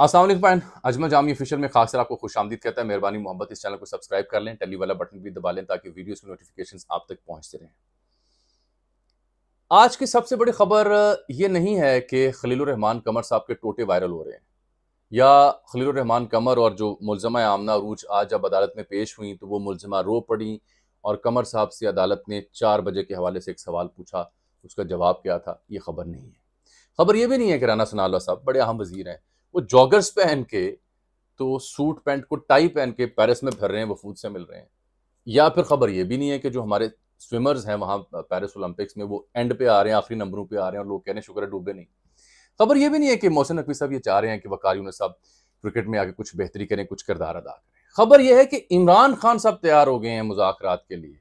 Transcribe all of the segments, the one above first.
असल अजमल जामी ऑफिशियल में खासकर आपको खुश आमदीद कहता है मेहरबानी मोहब्बत इस चैनल को सब्सक्राइब कर लें टली वाला बटन भी दबा लें ताकि वीडियोस की नोटिफिकेशन आप तक पहुंचते रहें आज की सबसे बड़ी खबर ये नहीं है कि खलील रहमान कमर साहब के टोटे वायरल हो रहे हैं या खलील रहमान कमर और जो मुलजमा आमना रूज आज जब अदालत में पेश हुई तो वो मुलजमा रो पड़ी और कमर साहब से अदालत ने चार बजे के हवाले से एक सवाल पूछा उसका जवाब क्या था ये खबर नहीं है खबर ये भी नहीं है कि राना सनाल साहब बड़े अहम वजीर हैं वो जॉगर्स पहन के तो सूट पैंट को टाई पहन के पेरिस में फिर रहे हैं वफूद से मिल रहे हैं या फिर खबर ये भी नहीं है कि जो हमारे स्विमर्स हैं वहाँ पेरिस ओलंपिक्स में वो एंड पे आ रहे हैं आखिरी नंबरों पे आ रहे हैं और लोग कह रहे हैं शुक्र है डूबे नहीं खबर ये भी नहीं है कि मोहसिन नकवी साहब ये चाह रहे हैं कि वकारी उन्हें साहब क्रिकेट में आके कुछ बेहतरी करें कुछ किरदार अदा करें खबर यह है कि इमरान खान साहब तैयार हो गए हैं मुजाकर के लिए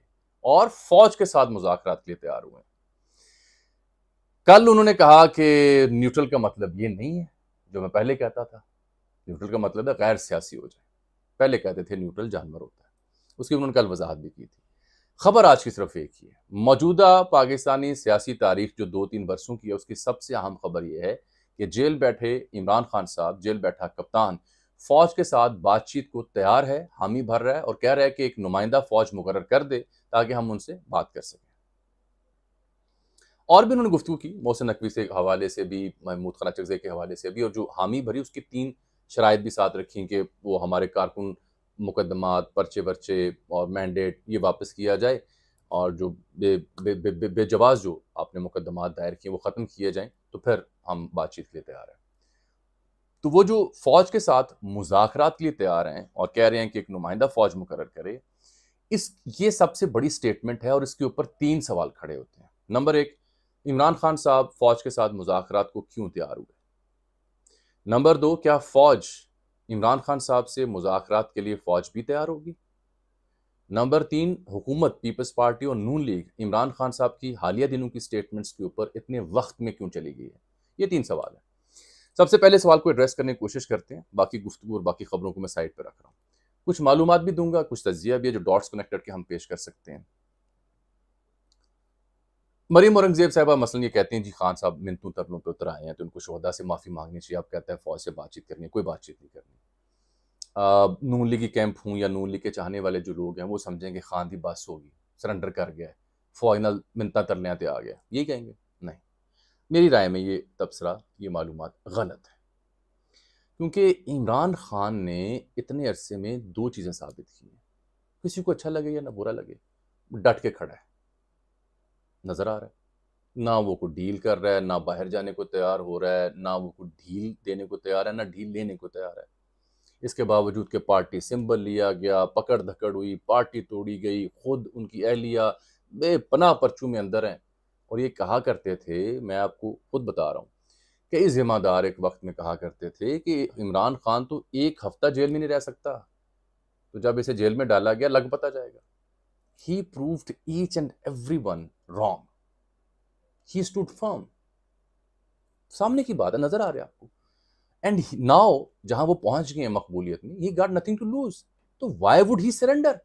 और फौज के साथ मुजाकर के लिए तैयार हुए हैं कल उन्होंने कहा कि न्यूट्रल का मतलब ये नहीं है जो मैं पहले कहता था न्यूट्रल का मतलब है गैर सियासी हो जाए पहले कहते थे न्यूट्रल जानवर होता है उसकी उन्होंने कल वजाहत भी की थी खबर आज की सिर्फ एक ही है मौजूदा पाकिस्तानी सियासी तारीख जो दो तीन वर्षों की है उसकी सबसे अहम खबर यह है कि जेल बैठे इमरान खान साहब जेल बैठा कप्तान फौज के साथ बातचीत को तैयार है हामी भर रहा है और कह रहा है कि एक नुमाइंदा फौज मुकर कर दे ताकि हम उनसे बात कर सकें और भी उन्होंने गुफ्तु की मोहसिन नकवी से हवाले से भी महमूद खाना चकजे के हवाले से भी और जो हामी भरी उसकी तीन शराय भी साथ रखी कि वो हमारे कारकुन मुकदमात पर्चे वर्चे और मैंडेट ये वापस किया जाए और जो बेजवाज जो आपने मुकदमात दायर किए वो ख़त्म किए जाएँ तो फिर हम बातचीत के लिए तैयार हैं तो वो जो फ़ौज के साथ मुजाकरात के लिए तैयार हैं और कह रहे हैं कि एक नुमाइंदा फ़ौज मुकर करे इस ये सबसे बड़ी स्टेटमेंट है और इसके ऊपर तीन सवाल खड़े होते हैं नंबर एक इमरान खान साहब फौज के साथ मुजाकर को क्यों तैयार हुए नंबर दो क्या फौज इमरान खान साहब से मुजाकर के लिए फौज भी तैयार होगी नंबर तीन हुकूमत पीपल्स पार्टी और नून लीग इमरान खान साहब की हालिया दिनों की स्टेटमेंट्स के ऊपर इतने वक्त में क्यों चली गई है ये तीन सवाल हैं सबसे पहले सवाल को एड्रेस करने की कोशिश करते हैं बाकी गुफ्तु और बाकी खबरों को मैं साइड पर रख रहा हूँ कुछ मालूम भी दूंगा कुछ तजिया भी है जो डॉट्स कनेक्टेड के हम पेश कर सकते हैं मरीम औरंगजेब साहबा मसलन ये कहते हैं जी खान साहब मिनतों तरलों पर उतर आए हैं तो उनको शहदा से माफ़ी मांगनी चाहिए आप कहते हैं फ़ौज से बातचीत करनी है कोई बातचीत नहीं करनी नून लीग कैंप हूँ या नून लीग के चाहने वाले जो लोग हैं वो समझेंगे खान की बस होगी सरेंडर कर गया है फौज न मिनता तरलियाँ आ गया यही कहेंगे नहीं मेरी राय में ये तबसरा ये मालूम गलत है क्योंकि इमरान खान ने इतने अरसे में दो चीज़ें साबित की हैं किसी को अच्छा लगे या ना बुरा लगे डट के खड़ा है नज़र आ रहा है ना वो को डील कर रहा है ना बाहर जाने को तैयार हो रहा है ना वो को ढील देने को तैयार है ना ढील लेने को तैयार है इसके बावजूद के पार्टी सिंबल लिया गया पकड़ धकड़ हुई पार्टी तोड़ी गई खुद उनकी अहलिया बेपना परचू में अंदर हैं और ये कहा करते थे मैं आपको खुद बता रहा हूँ कई जिम्मेदार एक वक्त में कहा करते थे कि इमरान खान तो एक हफ्ता जेल में नहीं रह सकता तो जब इसे जेल में डाला गया लग पता जाएगा ही proved each and every one wrong he stood firm. सामने की बात है नजर आ रहा है आपको एंड नाउ जहां वो पहुंच गए मकबूलियत में he got nothing to lose तो वाई वुड ही सरेंडर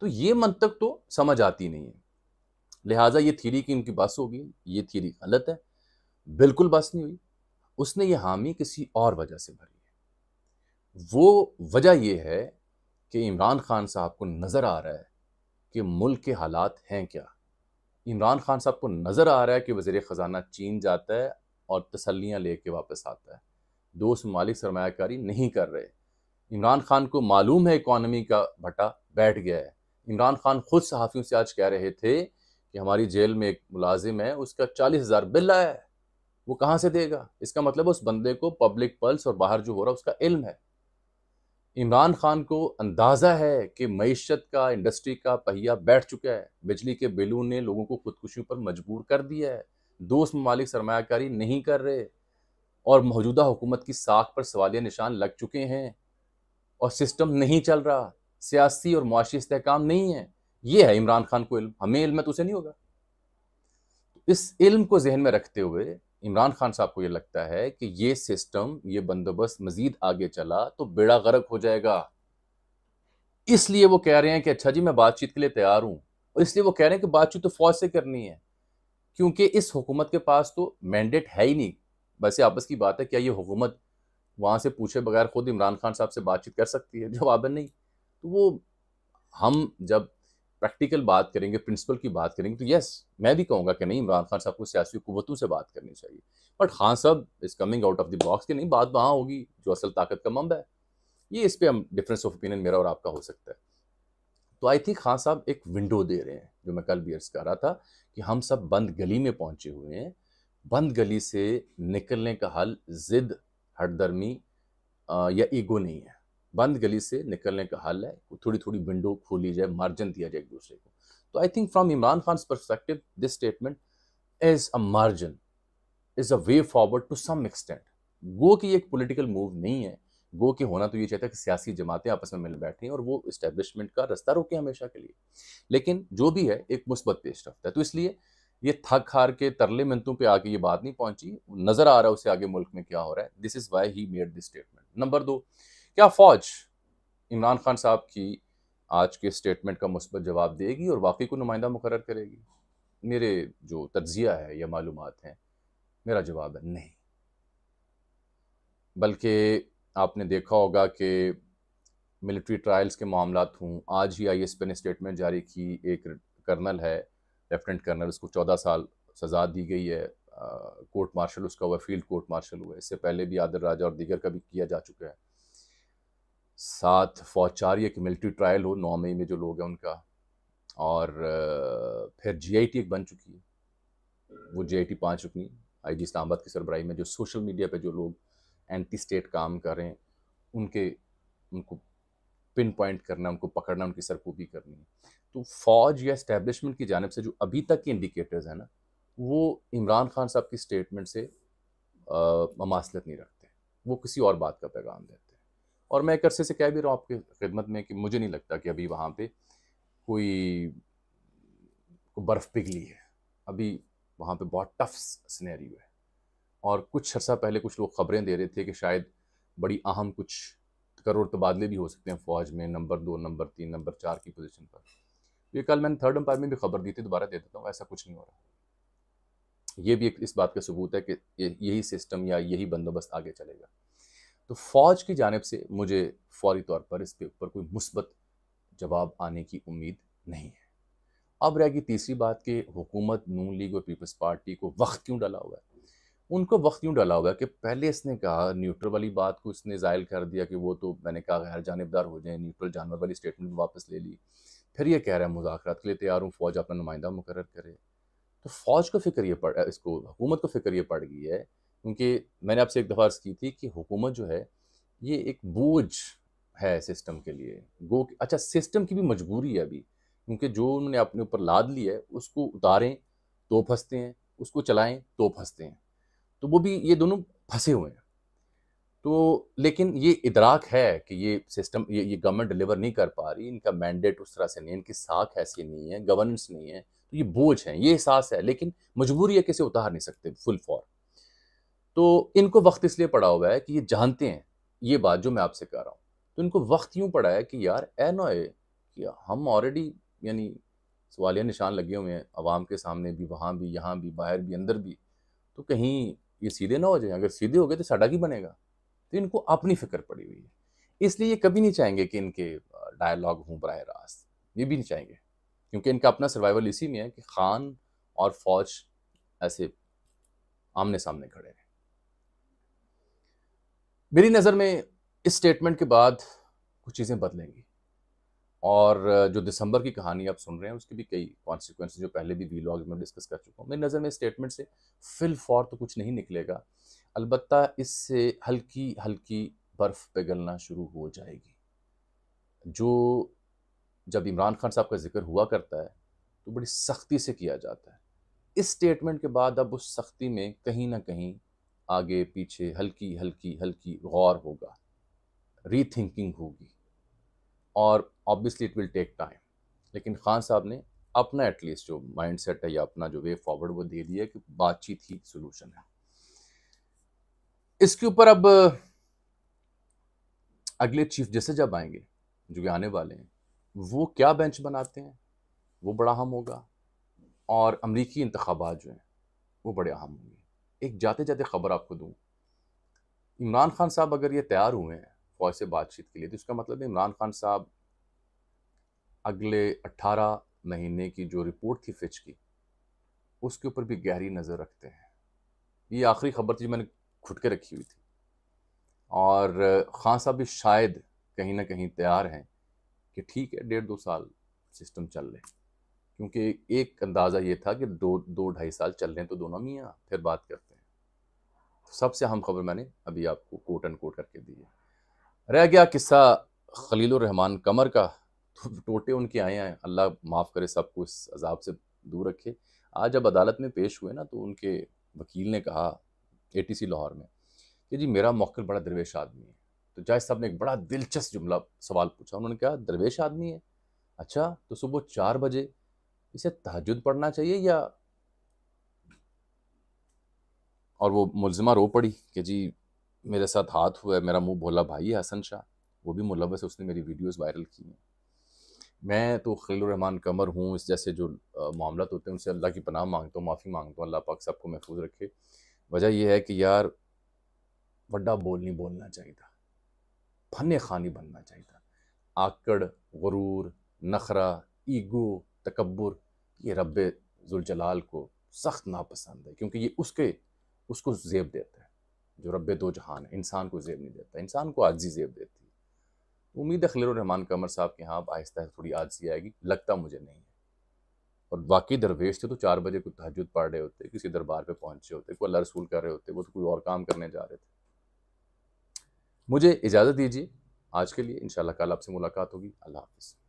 तो ये तक तो समझ आती नहीं है लिहाजा ये थीरी की उनकी बस होगी ये थीरी गलत है बिल्कुल बस नहीं हुई उसने ये हामी किसी और वजह से भरी है वो वजह यह है कि इमरान खान साहब को नज़र आ रहा है कि मुल्क के हालात हैं क्या इमरान खान साहब को नज़र आ रहा है कि वज़ी ख़जाना चीन जाता है और तसलियाँ ले कर वापस आता है दोस्त मालिक सरमाकारी नहीं कर रहे इमरान खान को मालूम है इकानमी का भट्टा बैठ गया है इमरान खान खुद सहाफ़ियों से आज कह रहे थे कि हमारी जेल में एक मुलाजिम है उसका चालीस हज़ार बिल आया है वो कहाँ से देगा इसका मतलब उस बंदे को पब्लिक पल्स और बाहर जो हो रहा है उसका इल्म है इमरान खान को अंदाज़ा है कि मीशत का इंडस्ट्री का पहिया बैठ चुका है बिजली के बिलों ने लोगों को खुदकुशियों पर मजबूर कर दिया है दोस्त ममालिक सरमाकारी नहीं कर रहे और मौजूदा हुकूमत की साख पर सवालिया निशान लग चुके हैं और सिस्टम नहीं चल रहा सियासी और मुआशी इसकाम नहीं है ये है इमरान खान को इल्म हमें इल्म है तो उसे नहीं होगा इस इल्म को जहन में रखते हुए इमरान खान साहब को ये लगता है कि ये सिस्टम ये बंदोबस्त मजीद आगे चला तो बेड़ा गर्क हो जाएगा इसलिए वो कह रहे हैं कि अच्छा जी मैं बातचीत के लिए तैयार हूं और इसलिए वो कह रहे हैं कि बातचीत तो फौज से करनी है क्योंकि इस हुकूमत के पास तो मैंडेट है ही नहीं वैसे आपस की बात है क्या ये हुकूमत वहाँ से पूछे बगैर खुद इमरान खान साहब से बातचीत कर सकती है जवाब नहीं तो वो हम जब प्रैक्टिकल बात करेंगे प्रिंसिपल की बात करेंगे तो यस मैं भी कहूँगा कि नहीं इमरान खान साहब को सियासी कुतों से बात करनी चाहिए बट खान साहब is coming out of the box की नहीं बात वहाँ होगी जो असल ताकत का मंबा है ये इस पर हम डिफरेंस ऑफ ओपिनियन मेरा और आपका हो सकता है तो आई थिंक खान साहब एक विंडो दे रहे हैं जो मैं कल भी अर्ज कर रहा था कि हम सब बंद गली में पहुंचे हुए हैं बंद गली से निकलने का हल जिद हटदर्मी या ईगो नहीं है बंद गली से निकलने का हल है थोड़ी थोड़ी विंडो खोली जाए मार्जिन दिया जाए एक दूसरे को तो I think from Imran Khan perspective this statement is a margin is a way forward to some extent go कि एक पोलिटिकल मूव नहीं है गो के होना तो ये चाहता है कि सियासी जमातें आपस में मिल हैं और वो इस्टेब्लिशमेंट का रास्ता रोके हमेशा के लिए लेकिन जो भी है एक मुस्बत पेश रफ्त है तो इसलिए ये थक हार के तरले मिनतों पे आके ये बात नहीं पहुंची नजर आ रहा है उसे आगे मुल्क में क्या हो रहा है this is why he made this statement number दो क्या फ़ौज इमरान खान साहब की आज के स्टेटमेंट का मुस्बत जवाब देगी और वाकई को नुमाइंदा मुकर करेगी मेरे जो तजिया है या मालूम हैं मेरा जवाब है नहीं बल्कि आपने देखा होगा कि मिलिट्री ट्रायल्स के मामला हूँ आज ही आई एस पे ने स्टेटमेंट जारी की एक कर्नल है लेफ्टिनेंट कर्नल उसको चौदह साल सजा दी गई है कोर्ट मार्शल उसका हुआ फील्ड कोर्ट मार्शल हुआ इससे पहले भी आदर राजा और दीगर का भी किया जा चुका है साथ फौचारी एक मिलिट्री ट्रायल हो नौ मई में जो लोग हैं उनका और फिर जीआईटी एक बन चुकी है वो जीआईटी पांच रुकनी आई जी इस्लामाबाद की सरबराही में जो सोशल मीडिया पे जो लोग एंटी स्टेट काम कर रहे हैं उनके उनको पिन पॉइंट करना उनको पकड़ना उनकी सरकूबी करनी है तो फौज या इस्टेब्लिशमेंट की जानब से जो अभी तक के इंडिकेटर्स हैं ना वो इमरान खान साहब की स्टेटमेंट से ममासलत नहीं रखते वो किसी और बात का पैगाम देते और मैं एक अरसे से कह भी रहा हूँ आपकी खिदमत में कि मुझे नहीं लगता कि अभी वहाँ पे कोई बर्फ़ पिघली है अभी वहाँ पे बहुत टफ सिनेरियो है और कुछ अर्सा पहले कुछ लोग खबरें दे रहे थे कि शायद बड़ी अहम कुछ करोड़ तबादले तो भी हो सकते हैं फ़ौज में नंबर दो नंबर तीन नंबर चार की पोजीशन पर तो ये कल मैंने थर्ड अंपायर में भी खबर दी थी दोबारा दे देता हूँ ऐसा कुछ नहीं हो रहा ये भी एक इस बात का सबूत है कि यही सिस्टम या यही बंदोबस्त आगे चलेगा तो फ़ौज की जानब से मुझे फौरी तौर पर इसके ऊपर कोई मुस्बत जवाब आने की उम्मीद नहीं है अब रहेगी तीसरी बात कि हुकूमत नून लीग और पीपल्स पार्टी को वक्त क्यों डाला हुआ है उनको वक्त क्यों डाला हुआ है कि पहले इसने कहा न्यूट्रल वाली बात को इसने ज़ायल कर दिया कि वो तो मैंने कहा गैर जानबदार हो जाए न्यूट्रल जानवर वाली स्टेटमेंट वापस ले ली फिर ये कह रहा है मुजाकर के लिए तैयार हूँ फ़ौज अपना नुमाइंदा मुकर करे तो फ़ौज को फिक्र ये पड़ इसको हुकूमत को फिक्र ये पड़ गई है क्योंकि मैंने आपसे एक दफ़ा अर्ज़ की थी कि हुकूमत जो है ये एक बोझ है सिस्टम के लिए गो अच्छा सिस्टम की भी मजबूरी है अभी क्योंकि जो उन्होंने अपने ऊपर लाद ली है उसको उतारें तो फंसते हैं उसको चलाएं तो फंसते हैं तो वो भी ये दोनों फंसे हुए हैं तो लेकिन ये इदराक है कि ये सिस्टम ये ये गवर्नमेंट डिलीवर नहीं कर पा रही इनका मैंडेट उस तरह से नहीं है इनकी साख ऐसी नहीं है गवर्नेंस नहीं है तो ये बोझ है ये एहसास है लेकिन मजबूरी है कि उतार नहीं सकते फुल फॉर तो इनको वक्त इसलिए पड़ा हुआ है कि ये जानते हैं ये बात जो मैं आपसे कह रहा हूँ तो इनको वक्त यूँ पड़ा है कि यार ए नो है कि हम ऑलरेडी यानी सवालिया निशान लगे हुए हैं आवाम के सामने भी वहाँ भी यहाँ भी बाहर भी अंदर भी तो कहीं ये सीधे ना हो जाए अगर सीधे हो गए तो साडा की बनेगा तो इनको अपनी फिक्र पड़ी हुई है इसलिए ये कभी नहीं चाहेंगे कि इनके डायलॉग हों बर रास्त ये भी नहीं चाहेंगे क्योंकि इनका अपना सर्वाइवल इसी में है कि खान और फौज ऐसे आमने सामने खड़े हैं मेरी नज़र में इस स्टेटमेंट के बाद कुछ चीज़ें बदलेंगी और जो दिसंबर की कहानी आप सुन रहे हैं उसके भी कई कॉन्सिक्वेंस जो पहले भी वीलॉग में डिस्कस कर चुका हूँ मेरी नज़र में स्टेटमेंट से फिल फॉर तो कुछ नहीं निकलेगा अलबत्त इससे हल्की हल्की बर्फ़ पिघलना शुरू हो जाएगी जो जब इमरान खान साहब का जिक्र हुआ करता है तो बड़ी सख्ती से किया जाता है इस स्टेटमेंट के बाद अब उस सख्ती में कहीं ना कहीं आगे पीछे हल्की हल्की हल्की गौर होगा रीथिंकिंग होगी और obviously it will take time लेकिन खान साहब ने अपना एटलीस्ट जो माइंड सेट है या अपना जो वे फॉरवर्ड वो दे दिया कि बातचीत ही सोल्यूशन है इसके ऊपर अब अगले चीफ जैसे जब आएंगे जो कि आने वाले हैं वो क्या बेंच बनाते हैं वो बड़ा अहम होगा और अमरीकी इंतबात जो हैं वो बड़े अहम होंगे एक जाते जाते खबर आपको दूँ इमरान खान साहब अगर ये तैयार हुए हैं फौज से बातचीत के लिए तो इसका मतलब इमरान खान साहब अगले अट्ठारह महीने की जो रिपोर्ट थी फिच की उसके ऊपर भी गहरी नज़र रखते हैं ये आखिरी खबर थी मैंने खुट के रखी हुई थी और खान साहब भी शायद कहीं ना कहीं तैयार हैं कि ठीक है डेढ़ दो साल सिस्टम चल रहे क्योंकि एक अंदाज़ा ये था कि दो दो ढाई साल चल रहे हैं तो दोनों मियाँ फिर बात करते हैं सबसे अहम खबर मैंने अभी आपको कोट एंड कोट करके दी है रह गया किस्सा खलील रहमान कमर का तो टोटे उनके आए हैं अल्लाह माफ़ करे सबको इस अजाब से दूर रखे आज जब अदालत में पेश हुए ना तो उनके वकील ने कहा ए लाहौर में कि जी मेरा मौकल बड़ा दरवेश आदमी है तो जज साहब ने एक बड़ा दिलचस्प जुमला सवाल पूछा उन्होंने कहा दरवेश आदमी है अच्छा तो सुबह चार बजे इसे तहजद पढ़ना चाहिए या और वो मुलजिमा रो पड़ी कि जी मेरे साथ हाथ हुआ है मेरा मुंह बोला भाई है हसन शाह वो भी मुलवस उसने मेरी वीडियोस वायरल की हैं मैं तो खलीरहमान कमर हूँ इस जैसे जो मामला तो होते हैं उनसे अल्लाह की पनाह मांगता हूँ माफ़ी मांगता हूँ अल्लाह पाक सबको महफूज रखे वजह यह है कि यार बड़ा बोल नहीं बोलना चाहिए था फन खानी बनना चाहिए था आकड़ गरूर नखरा ईगो तकबर ये रब जुलजलाल को सख्त नापसंद है क्योंकि ये उसके उसको जेब देता है जो रब दो जहान है इंसान को जेब नहीं देता इंसान को आजी जेब देती है तो उम्मीद है रहमान कमर साहब के यहाँ अब आहिस्ता आहिस्ता थोड़ी आजी आएगी लगता मुझे नहीं है और बाकी दरवेश थे तो चार बजे कोई तहजद पढ़ रहे होते किसी दरबार पर पहुँचे होते कोई अल्लाह रसूल कर रहे होते वो तो कोई और काम करने जा रहे थे मुझे इजाज़त दीजिए आज के लिए इन कल आपसे मुलाकात होगी अल्लाह हाफिज़